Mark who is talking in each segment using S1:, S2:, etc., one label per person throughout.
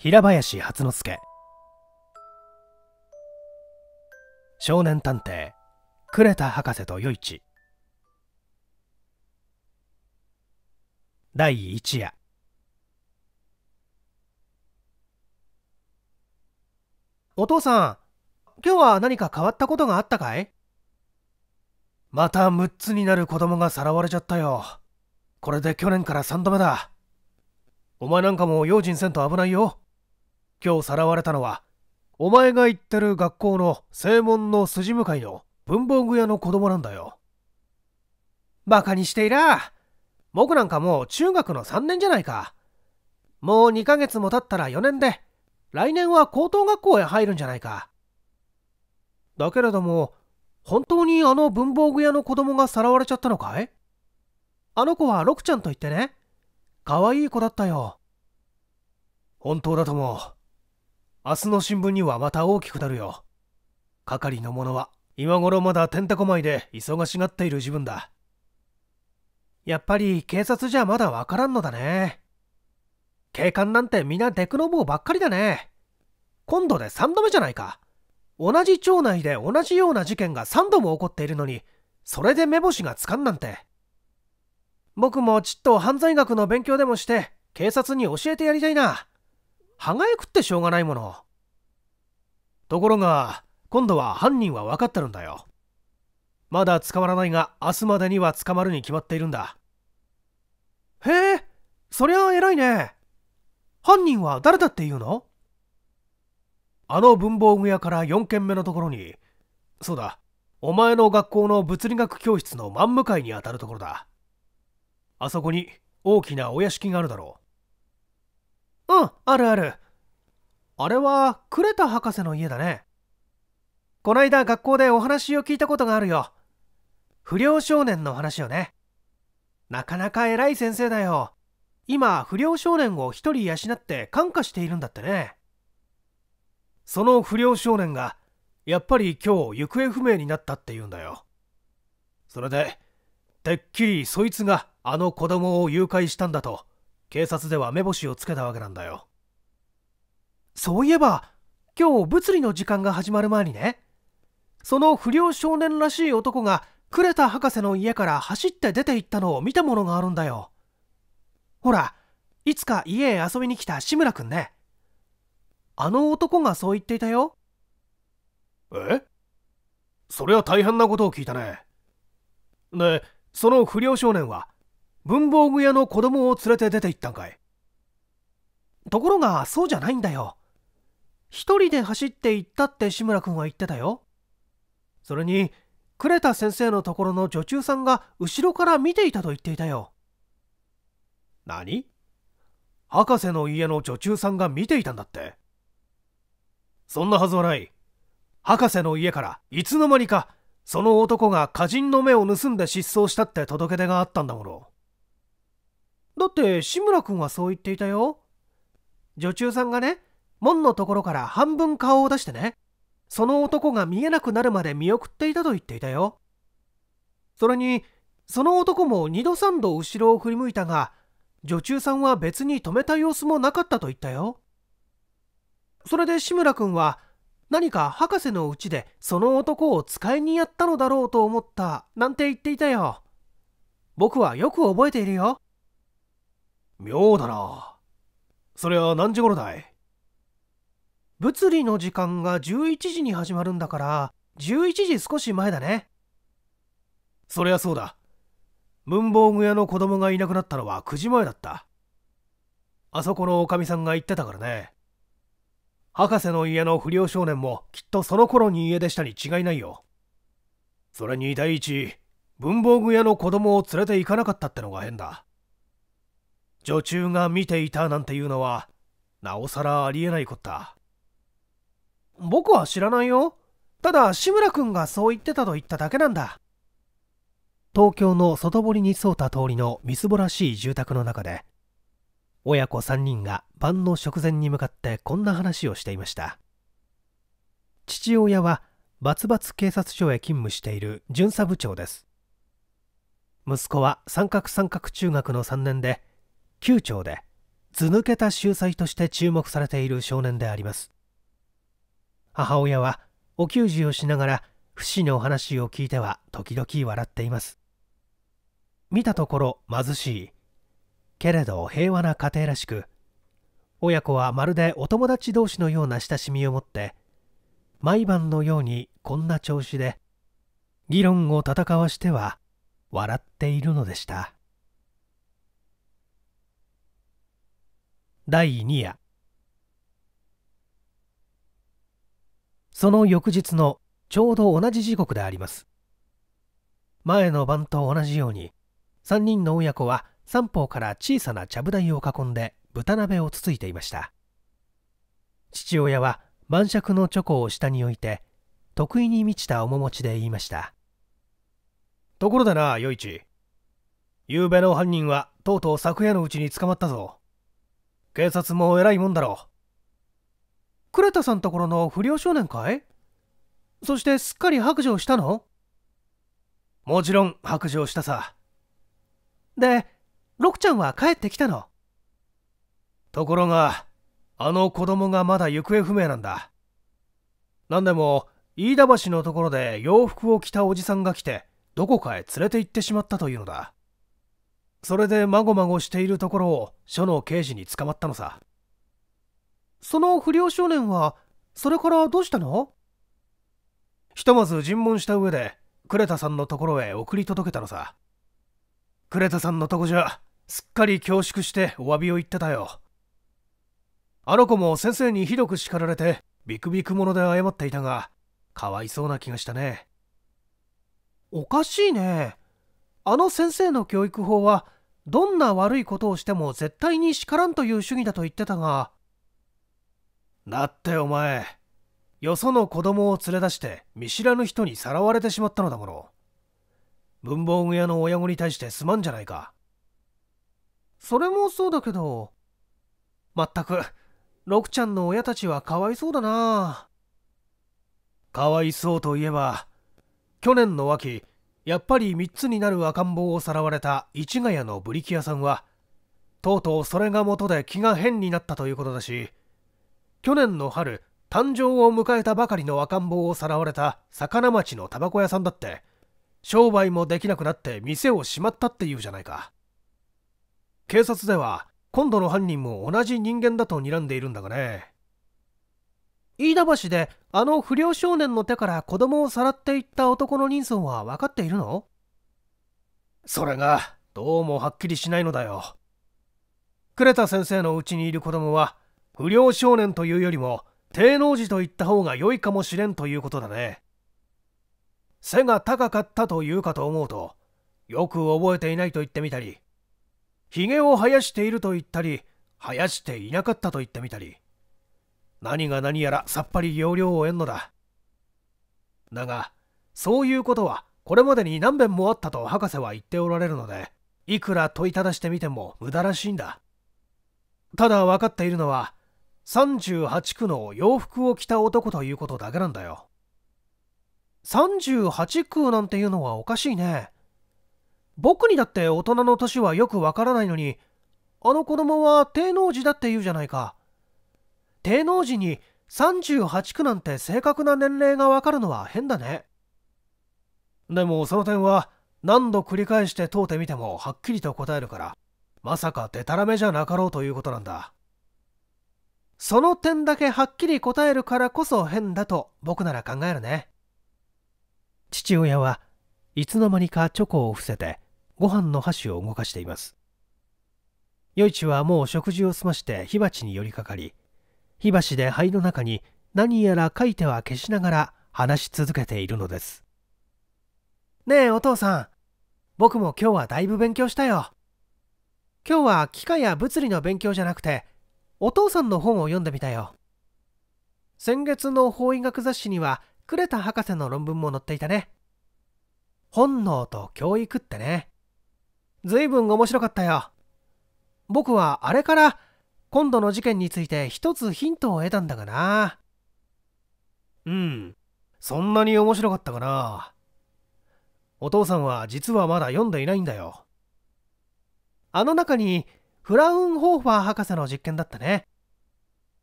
S1: 平林初之助少年探偵呉田博士と与一第一夜お父さん今日は何か変わったことがあったかいまた6つになる子供がさらわれちゃったよこれで去年から3度目だお前なんかも用心せんと危ないよ今日さらわれたのはお前が行ってる学校の正門の筋向かいの文房具屋の子供なんだよバカにしていら僕なんかもう中学の3年じゃないかもう2ヶ月も経ったら4年で来年は高等学校へ入るんじゃないかだけれども本当にあの文房具屋の子供がさらわれちゃったのかいあの子は六ちゃんと言ってね可愛い子だったよ本当だとも明日の新聞にはまた大きくなるよ係の者は今頃まだてんたこまいで忙しがっている自分だやっぱり警察じゃまだわからんのだね警官なんて皆デクノボーばっかりだね今度で3度目じゃないか同じ町内で同じような事件が3度も起こっているのにそれで目星がつかんなんて僕もちっと犯罪学の勉強でもして警察に教えてやりたいな歯がゆくってしょうがないものところが今度は犯人は分かってるんだよまだ捕まらないが明日までには捕まるに決まっているんだへえそりゃ偉いね犯人は誰だって言うのあの文房具屋から4軒目のところにそうだお前の学校の物理学教室の真ん向かいにあたるところだあそこに大きなお屋敷があるだろううんあるあるあれはクレタ博士の家だねこないだ学校でお話を聞いたことがあるよ不良少年の話よねなかなか偉い先生だよ今不良少年を一人養って感化しているんだってねその不良少年がやっぱり今日行方不明になったって言うんだよそれでてっきりそいつがあの子供を誘拐したんだと警察では目星をつけたわけなんだよそういえば今日物理の時間が始まる前にねその不良少年らしい男が呉田博士の家から走って出て行ったのを見たものがあるんだよほらいつか家へ遊びに来た志村くんねあの男がそう言っていたよえそれは大変なことを聞いたねでその不良少年は文房具屋の子供を連れて出て行ったんかいところがそうじゃないんだよ一人で走って行ったって志村君は言ってたよそれに呉田先生のところの女中さんが後ろから見ていたと言っていたよ何博士の家の女中さんが見ていたんだってそんなはずはない博士の家からいつの間にかその男が歌人の目を盗んで失踪したって届け出があったんだものだって志村君はそう言っていたよ女中さんがね門のところから半分顔を出してねその男が見えなくなるまで見送っていたと言っていたよそれにその男も2度3度後ろを振り向いたが女中さんは別に止めた様子もなかったと言ったよそれで志村君は何か博士のうちでその男を使いにやったのだろうと思ったなんて言っていたよ僕はよく覚えているよ妙だな。それは何時頃だい物理の時間が11時に始まるんだから、11時少し前だね。そりゃそうだ。文房具屋の子供がいなくなったのは9時前だった。あそこのおかみさんが言ってたからね。博士の家の不良少年もきっとその頃に家出したに違いないよ。それに第一、文房具屋の子供を連れて行かなかったってのが変だ。女中が見ていたなんていうのはなおさらありえないこった僕は知らないよただ志村君がそう言ってたと言っただけなんだ東京の外堀に沿った通りのみすぼらしい住宅の中で親子3人が晩の食前に向かってこんな話をしていました父親はバツバツ警察署へ勤務している巡査部長です息子は三角三角中学の3年で9丁で図抜けた秀才として注目されている少年であります母親はお給仕をしながら不死の話を聞いては時々笑っています見たところ貧しいけれど平和な家庭らしく親子はまるでお友達同士のような親しみを持って毎晩のようにこんな調子で議論を戦わしては笑っているのでした。第2夜その翌日のちょうど同じ時刻であります前の晩と同じように3人の親子は三方から小さなちゃぶ台を囲んで豚鍋をつついていました父親は晩酌のチョコを下に置いて得意に満ちた面持ちで言いましたところだな与一ゆうべの犯人はとうとう昨夜のうちに捕まったぞ警察も偉いもんだろう。クレタさんところの不良少年かいそしてすっかり白状したのもちろん白状したさ。で、ロクちゃんは帰ってきたのところが、あの子供がまだ行方不明なんだ。なんでも、飯田橋のところで洋服を着たおじさんが来て、どこかへ連れて行ってしまったというのだ。それでまごまごしているところを署の刑事に捕まったのさその不良少年はそれからどうしたのひとまず尋問した上で呉田さんのところへ送り届けたのさ呉田さんのとこじゃすっかり恐縮してお詫びを言ってたよあの子も先生にひどく叱られてビクビク者で謝っていたがかわいそうな気がしたねおかしいねあの先生の教育法はどんな悪いことをしても絶対に叱らんという主義だと言ってたがだってお前よその子供を連れ出して見知らぬ人にさらわれてしまったのだもの文房具屋の親子に対してすまんじゃないかそれもそうだけどまったく六ちゃんの親たちはかわいそうだなかわいそうといえば去年の秋やっぱり3つになる赤ん坊をさらわれた市ヶ谷のブリキ屋さんはとうとうそれが元で気が変になったということだし去年の春誕生を迎えたばかりの赤ん坊をさらわれた魚町のタバコ屋さんだって商売もできなくなって店を閉まったっていうじゃないか警察では今度の犯人も同じ人間だと睨んでいるんだがね飯田橋であの不良少年の手から子供をさらっていった男の人相は分かっているのそれがどうもはっきりしないのだよ。呉田先生のうちにいる子供は不良少年というよりも低能児と言った方が良いかもしれんということだね。背が高かったというかと思うとよく覚えていないと言ってみたりひげを生やしていると言ったり生やしていなかったと言ってみたり。何が何やらさっぱり要領を得んのだだがそういうことはこれまでに何遍もあったと博士は言っておられるのでいくら問いただしてみても無駄らしいんだただ分かっているのは38区の洋服を着た男ということだけなんだよ38区なんていうのはおかしいね僕にだって大人の年はよくわからないのにあの子供は低能児だって言うじゃないか低能寺に38区なんて正確な年齢がわかるのは変だねでもその点は何度繰り返して問うてみてもはっきりと答えるからまさかでたらめじゃなかろうということなんだその点だけはっきり答えるからこそ変だと僕なら考えるね父親はいつの間にかチョコを伏せてご飯の箸を動かしています余一はもう食事を済まして火鉢に寄りかかり火箸で灰の中に何やら書いては消しながら話し続けているのですねえお父さん僕も今日はだいぶ勉強したよ今日は機械や物理の勉強じゃなくてお父さんの本を読んでみたよ先月の法医学雑誌にはクレタ博士の論文も載っていたね本能と教育ってね随分面白かったよ僕はあれから今度の事件について一つヒントを得たんだがな。うん、そんなに面白かったかな。お父さんは実はまだ読んでいないんだよ。あの中にフラウンホーファー博士の実験だったね。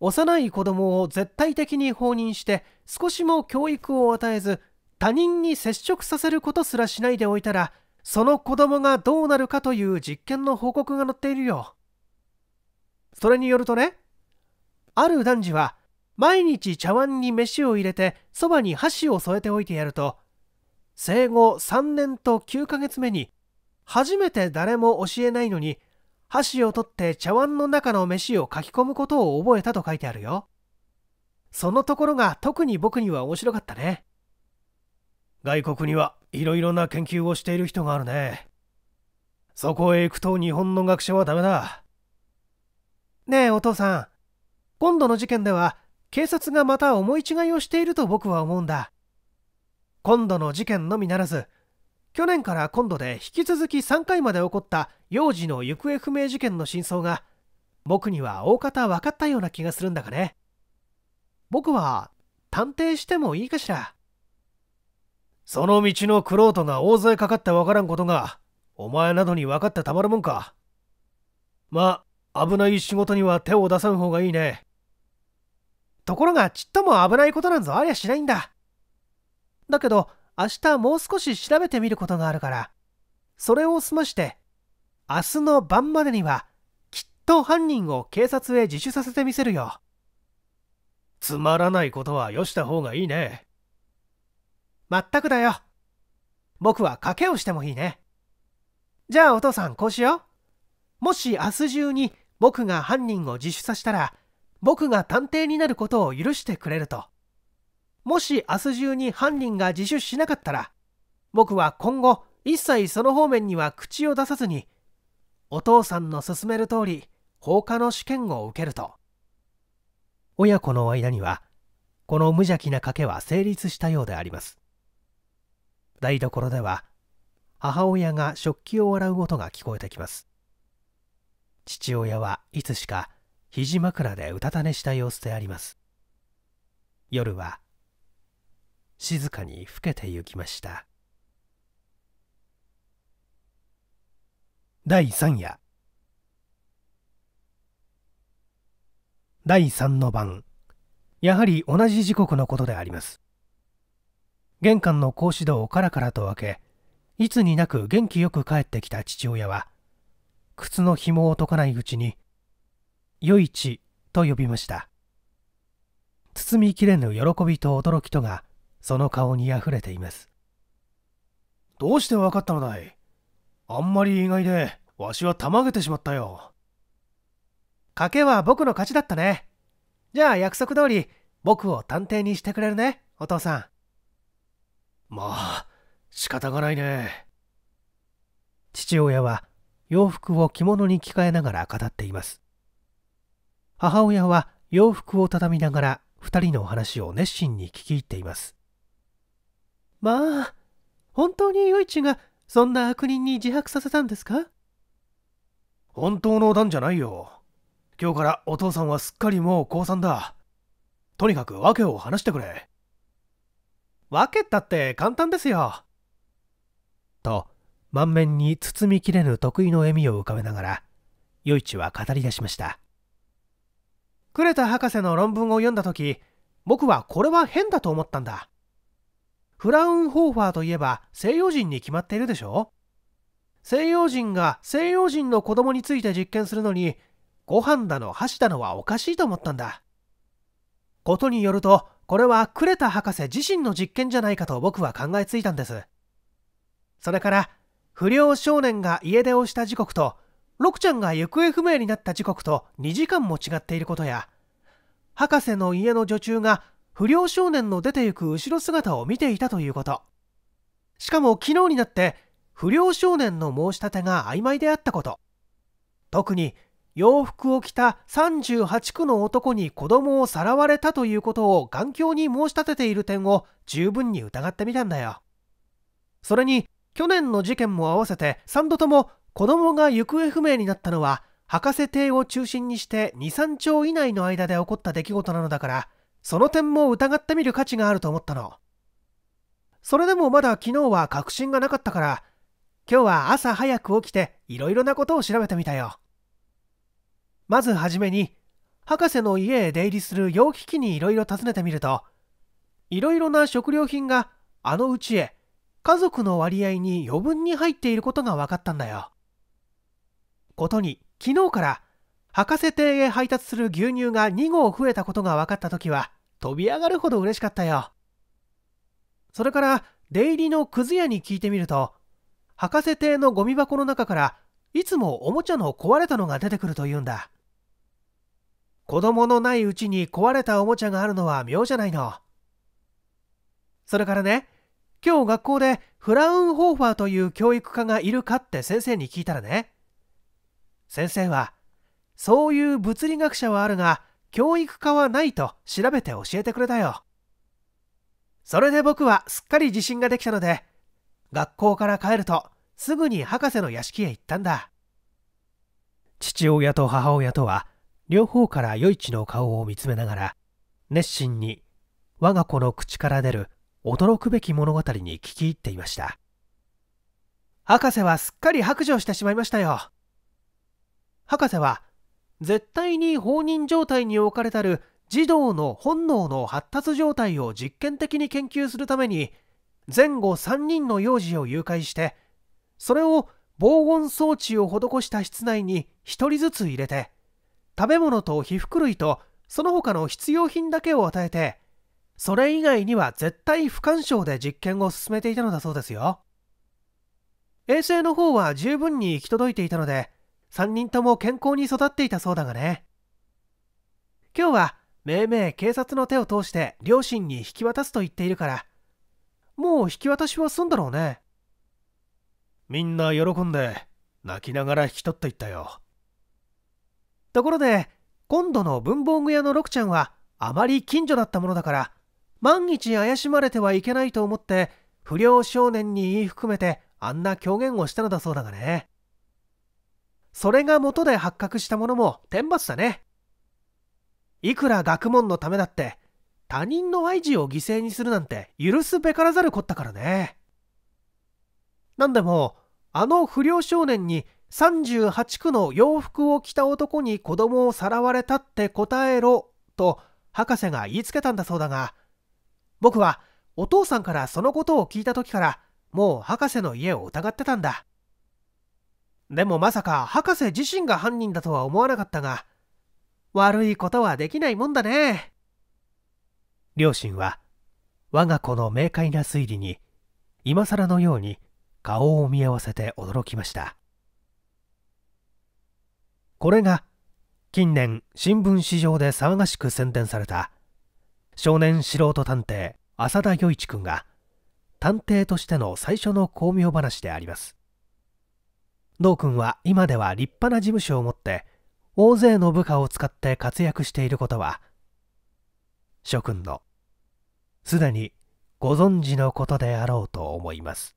S1: 幼い子供を絶対的に放任して少しも教育を与えず他人に接触させることすらしないでおいたらその子供がどうなるかという実験の報告が載っているよ。それによるとね、ある男児は、毎日茶碗に飯を入れて、そばに箸を添えておいてやると、生後3年と9ヶ月目に、初めて誰も教えないのに、箸を取って茶碗の中の飯を書き込むことを覚えたと書いてあるよ。そのところが特に僕には面白かったね。外国にはいろいろな研究をしている人があるね。そこへ行くと日本の学者はダメだ。ねえお父さん今度の事件では警察がまた思い違いをしていると僕は思うんだ今度の事件のみならず去年から今度で引き続き3回まで起こった幼児の行方不明事件の真相が僕には大方分かったような気がするんだがね僕は探偵してもいいかしらその道の玄人が大勢かかって分からんことがお前などに分かってたまるもんかま危ない仕事には手を出さん方がいいね。ところがちっとも危ないことなんぞありゃしないんだ。だけど明日もう少し調べてみることがあるから、それを済まして、明日の晩までにはきっと犯人を警察へ自首させてみせるよ。つまらないことはよした方がいいね。まったくだよ。僕は賭けをしてもいいね。じゃあお父さんこうしよう。もし明日中に僕が犯人を自首させたら僕が探偵になることを許してくれるともし明日中に犯人が自首しなかったら僕は今後一切その方面には口を出さずにお父さんの勧める通り放火の試験を受けると親子の間にはこの無邪気な賭けは成立したようであります台所では母親が食器を洗う音が聞こえてきます父親はいつしか肘枕でうたた寝した様子であります夜は静かに更けてゆきました第3夜第3の晩やはり同じ時刻のことであります玄関の格子戸をカラカラと開けいつになく元気よく帰ってきた父親は靴の紐を解かないうちに余市と呼びました包みきれぬ喜びと驚きとがその顔にあふれていますどうしてわかったのだいあんまり意外でわしはたまげてしまったよ賭けは僕の勝ちだったねじゃあ約束通り僕を探偵にしてくれるねお父さんまあ仕方がないね父親は洋服を着物に着替えながら語っています母親は洋服を畳みながら2人の話を熱心に聞き入っていますまあ本当に余一がそんな悪人に自白させたんですか本当の段じゃないよ今日からお父さんはすっかりもう降参だとにかく訳を話してくれ訳ったって簡単ですよと満面に包みきれぬ得意の笑みを浮かべながら余市は語り出しましたクレタ博士の論文を読んだ時僕はこれは変だと思ったんだフラウンホーファーといえば西洋人に決まっているでしょ西洋人が西洋人の子供について実験するのにご飯だの箸だのはおかしいと思ったんだことによるとこれはクレタ博士自身の実験じゃないかと僕は考えついたんですそれから不良少年が家出をした時刻と六ちゃんが行方不明になった時刻と2時間も違っていることや博士の家の女中が不良少年の出て行く後ろ姿を見ていたということしかも昨日になって不良少年の申し立てが曖昧であったこと特に洋服を着た38区の男に子供をさらわれたということを眼鏡に申し立てている点を十分に疑ってみたんだよそれに去年の事件も合わせて3度とも子供が行方不明になったのは博士邸を中心にして23兆以内の間で起こった出来事なのだからその点も疑ってみる価値があると思ったのそれでもまだ昨日は確信がなかったから今日は朝早く起きていろいろなことを調べてみたよまずはじめに博士の家へ出入りする容器機にいろいろ訪ねてみるといろいろな食料品があのうちへ家族の割合に余分に入っていることが分かったんだよ。ことに昨日から博士邸へ配達する牛乳が2合増えたことが分かった時は飛び上がるほど嬉しかったよ。それから出入りのくず屋に聞いてみると博士邸のゴミ箱の中からいつもおもちゃの壊れたのが出てくるというんだ。子供のないうちに壊れたおもちゃがあるのは妙じゃないの。それからね今日学校でフラウンホーファーという教育家がいるかって先生に聞いたらね先生はそういう物理学者はあるが教育家はないと調べて教えてくれたよそれで僕はすっかり自信ができたので学校から帰るとすぐに博士の屋敷へ行ったんだ父親と母親とは両方から余一の顔を見つめながら熱心に我が子の口から出る驚くべき物語に聞き入っていました博士はすっかり白状してしまいましたよ博士は絶対に放任状態に置かれたる児童の本能の発達状態を実験的に研究するために前後3人の幼児を誘拐してそれを防音装置を施した室内に1人ずつ入れて食べ物と皮膚類とその他の必要品だけを与えてそれ以外には絶対不干渉で実験を進めていたのだそうですよ衛星の方は十分に行き届いていたので3人とも健康に育っていたそうだがね今日は命名警察の手を通して両親に引き渡すと言っているからもう引き渡しは済んだろうねみんな喜んで泣きながら引き取っていったよところで今度の文房具屋の六ちゃんはあまり近所だったものだから万一怪しまれてはいけないと思って不良少年に言い含めてあんな狂言をしたのだそうだがねそれが元で発覚したものも天罰だねいくら学問のためだって他人の愛児を犠牲にするなんて許すべからざるこったからねなんでもあの不良少年に38区の洋服を着た男に子供をさらわれたって答えろと博士が言いつけたんだそうだが僕はお父さんからそのことを聞いた時からもう博士の家を疑ってたんだでもまさか博士自身が犯人だとは思わなかったが悪いことはできないもんだね両親は我が子の明快な推理に今更のように顔を見合わせて驚きましたこれが近年新聞紙上で騒がしく宣伝された少年素人探偵浅田余一君が探偵としての最初の巧妙話でありますく君は今では立派な事務所を持って大勢の部下を使って活躍していることは諸君のすでにご存知のことであろうと思います